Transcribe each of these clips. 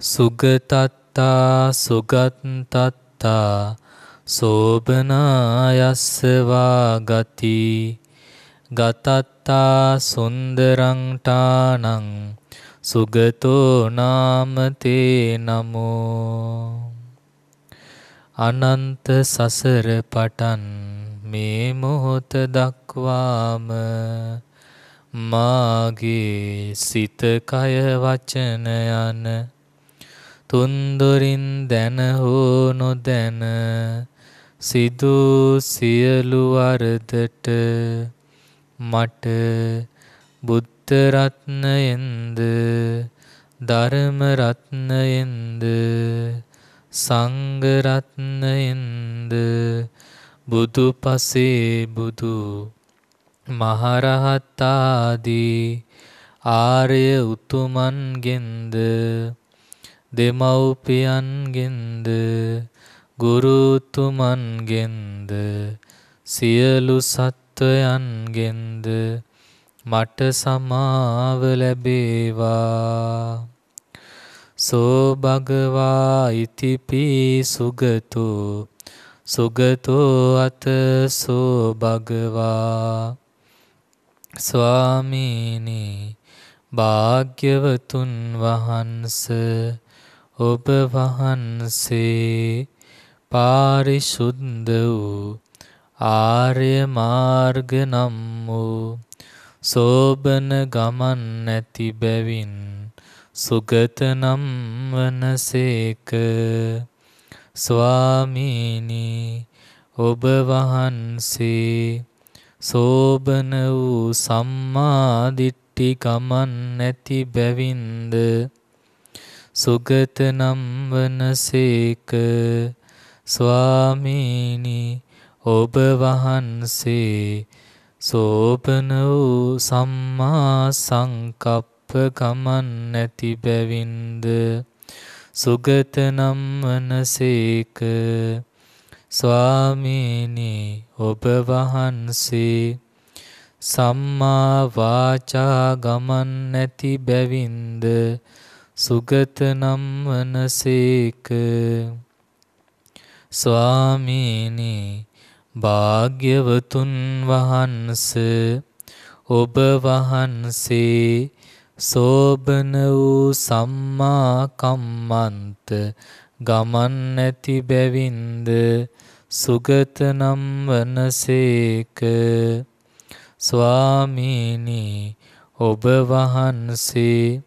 සුගතත්තා සුගත්තත්තා සෝභනායස්සවා ගති ගතත්තා සුන්දරංටානං සුගතෝ නාමතේ නමෝ අනන්ත සසර පටන් මේ මොහොත දක්වාම මාගේ සිත කය වචන යන තුන්දොරින් දැන හෝ නොදැන සිදු සියලු වරදට මට බුද්ධ රත්නයෙන්ද ධර්ම රත්නයෙන්ද සංඝ රත්නයෙන්ද බුදු පසේ බුදු මහරහත් ආදී ආර්ය උතුමන්ගෙන්ද දෙමව්පියන්ගෙන්ද ගුරුතුමන්ගෙන්ද සියලු සත්වයන්ගෙන්ද මට සමාව ලැබේවා සෝ භගවා ඉතිපී සුගතෝ සුගතෝ අත සෝ භගවා ස්වාමීනි භාග්‍යවතුන් වහන්ස ඔබ වහන්සේ පාරිශුද්ධ වූ ආර්ය මාර්ග නම් වූ සෝබන ගමන් නැති බැවින් සුගත නම් වනසේක ස්වාමීනි ඔබ වහන්සේ සෝබන වූ සම්මාදිට්ටි ගමන් නැති බැවින්ද සුගත නම් වනසේක ස්වාමීනි ඔබ වහන්සේ සෝපන වූ සම්මා සංකප්ප ගමන් නැති බැවින්ද සුගත නම් වනසේක ස්වාමීනි ඔබ වහන්සේ සම්මා වාචා ගමන් නැති බැවින්ද සුගත නම් වනසේක ස්වාමීනි භාග්‍යවතුන් වහන්ස ඔබ වහන්සේ සෝබන වූ සම්මා කම්මන්ත ගමන් නැති බැවින්ද සුගත නම් වනසේක ස්වාමීනි ඔබ වහන්සේ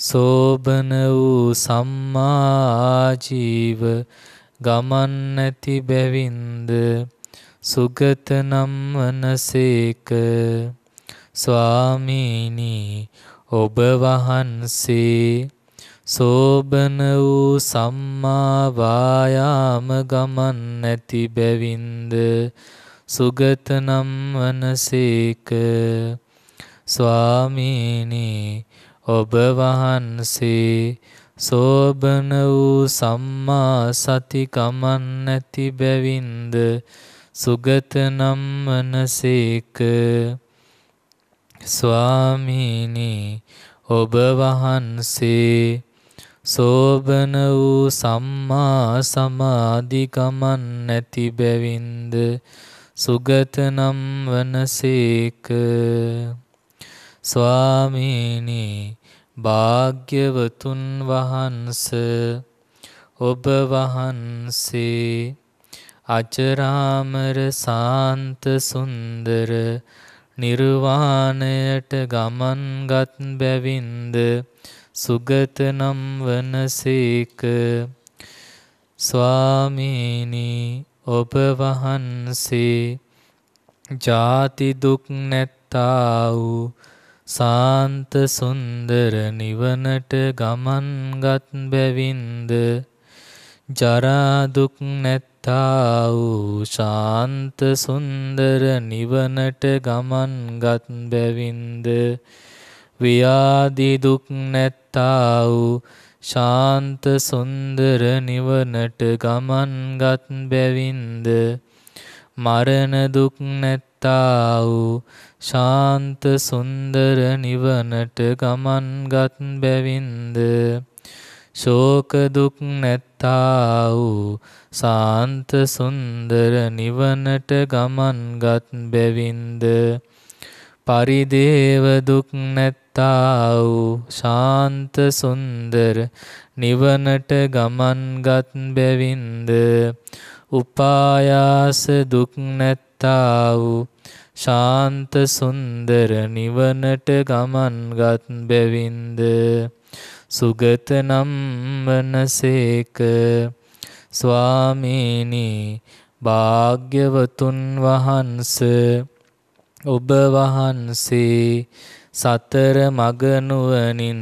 සෝබන වූ සම්මාජීව ගමන් නැති බැවින්ද සුගතනම් වනසේක ස්වාමීනී ඔබ වහන්සේ සෝබන වූ සම්මාවායාම ගමන් නැති බැවින්ද සුගතනම් වනසේක ස්වාමීනී ඔබ වහන්සේ සෝබන වූ සම්මා සති කමන් නැති බැවින්ද සුගත නම් මනසේක ස්වාමීනි ඔබ වහන්සේ සෝබන වූ සම්මා සමාධිකමන් නැති බැවින්ද සුගත නම් වනසේක ස්වාමීනී භාග්‍යවතුන් වහන්ස ඔබ වහන්සේ අජරාමර සාන්ත සුන්දර නිර්වාණයට ගමන්ගත් බැවින්ද සුගත නම් වනසේක ස්වාමීනී ඔබ වහන්සේ ජාති දුක් නැත්තා වූ සාන්ත සුන්දර නිවනට ගමන්ගත් බැවින්ද ජරාදුක් නැත්තා වූ ශාන්ත සුන්දර නිවනට ගමන්ගත් බැවින්ද ව්‍යාදිදුක් නැත්තා වූ ශාන්ත සුන්දර නිවනට ගමන්ගත් බැවින්ද මරණ දුක් නැත් ඇත්තා වූ ශාන්ත සුන්දර නිවනට ගමන්ගත් බැවින්ද ශෝක දුක් නැත්තා වූ ශාන්ත සුන්දර නිවනට ගමන්ගත් බැවින්ද පරිදේව දුක් නැත්තා වූ ශාන්ත සුන්දර නිවනට ගමන්ගත් බැවින්ද උපායාස දුක් නැත්තා ගත්තා වූ ශාන්ත සුන්දර නිවනට ගමන්ගත් බැවින්ද සුගත නම් වනසේක ස්වාමීනි භාග්‍යවතුන් වහන්ස ඔබ වහන්සේ සතර මග නුවණින්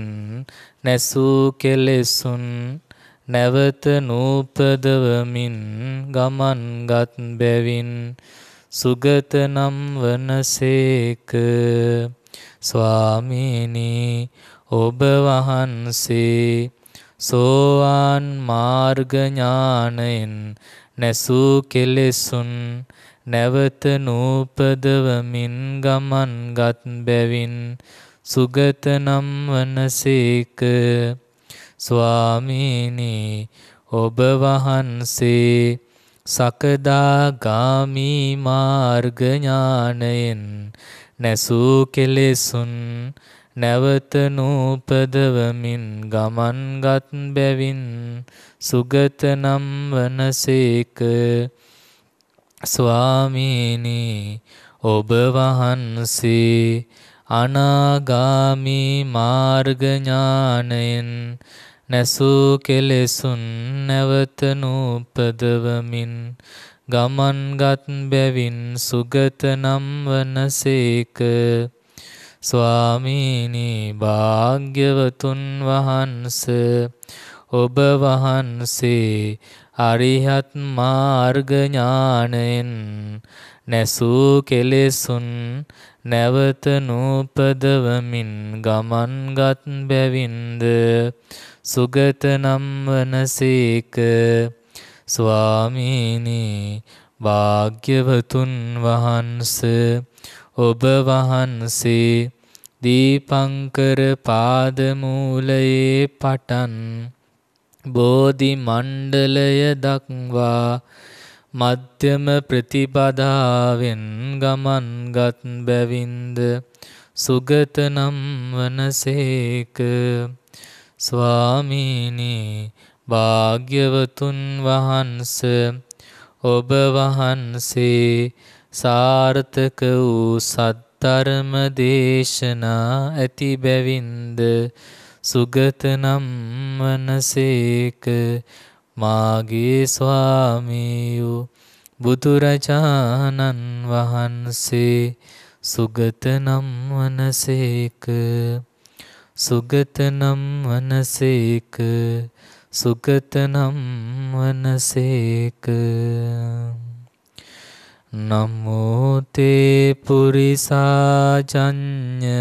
නැසූ කෙලෙසුන් නැවත නූපදවමින් ගමන්ගත් බැවින් සුගත නම් වනසේක ස්වාමීනි ඔබ වහන්සේ සෝවාන් මාර්ග ඥානයෙන් නැසූ කෙලෙසුන් නැවත නූපදවමින් ගමන්ගත් බැවින් සුගත නම් වනසේක ස්වාමීනි ඔබ වහන්සේ සකදාගාමී මාර්ගඥානයෙන් නැසූ කෙලෙසුන් නැවත නූපදවමින් ගමන්ගත් බැවින් සුගත නම් වනසේක ස්වාමීනී ඔබ වහන්සේ අනාගාමී මාර්ගඥානයෙන් නැසූ කෙලෙසුන් නැවත නූපදවමින් ගමන්ගත් බැවින් සුගත නම් වනසේක ස්වාමීනී භාග්‍යවතුන් වහන්ස ඔබ වහන්සේ අරිහත් මාර්ග ඥාණයෙන් නැසූ කෙලෙසුන් නැවත නූපදවමින් ගමන්ගත් බැවින්ද සුගත නම් වනසේක ස්වාමීනි භාග්‍යවතුන් වහන්ස ඔබ වහන්සේ දීපංකර පාදමූලයේ පටන් බෝධි මණ්ඩලය දක්වා මධ්‍යම ප්‍රතිපදාවෙන් ගමන්ගත් බැවින්ද සුගතනම් වනසේක ස්වාමීනී භාග්‍යවතුන් වහන්ස ඔබ වහන්සේ සාර්ථක වූ සද්ධර්ම දේශනා ඇති බැවින්ද සුගතනම් වනසේක මාගේ ස්වාමීයු බුදුරජාණන් වහන්සේ සුගතනම් වනසේක සුගතනම් වනසේක සුගතනම් වනසේක නමෝතේ පුරිසාජ්ඥ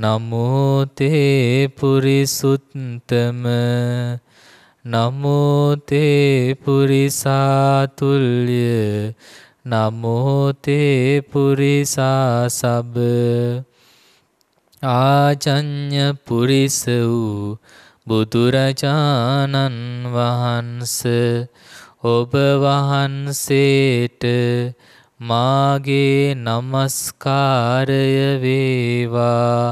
නමෝතේ පුරිසුත්තම නමෝතේ පුරිසාතුල්ය නමෝතේ පුරිසා සබ ආචඥ පුරිස වූ බුදුරජාණන් වහන්ස ඔබ වහන්සේට මාගේ නමස්කාරය වේවා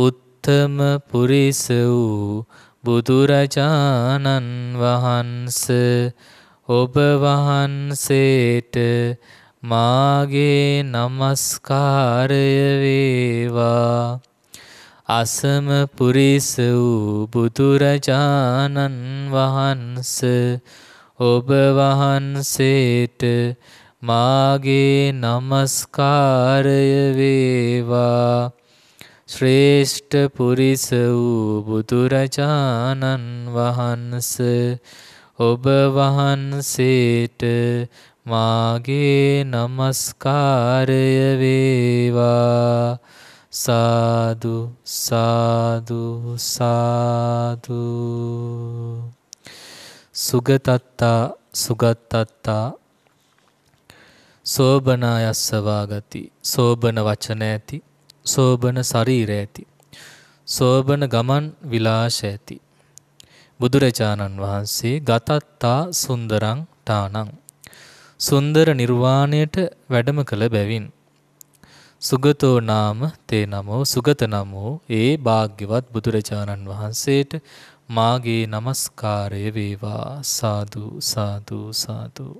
උත්තම පුරිස වූ බුදුරජාණන් වහන්ස ඔබ වහන්සේට මාගේ নমස්කාරය වේවා අසම පුරිස වූ බුදුරජාණන් වහන්ස ඔබ වහන්සේට මාගේ নমස්කාරය වේවා ශ්‍රේෂ්ඨ පුරිස වූ බුදුරජාණන් වහන්ස ඔබ වහන්සේට මාගේ নমස්කාරය වේවා සාදු සාදු සාදු සුගතත්තා සුගතත්තා සෝබනායස්සවාගති සෝබන වචන ඇති සෝබන ශරීරය ඇති. සෝබන ගමන් විලාශ ඇති. බුදුරජාණන් වහන්සේ ගතත්තා සුන්දරං ටානං. සුන්දර නිර්වාණයට වැඩම කළ බැවින්. සුගතෝ නාම තේ නමෝ සුගත නමෝ ඒ භාග්‍යවත් බුදුරජාණන් වහන්සේට මාගේ নমස්කාරය වේවා සාදු සාදු සාදු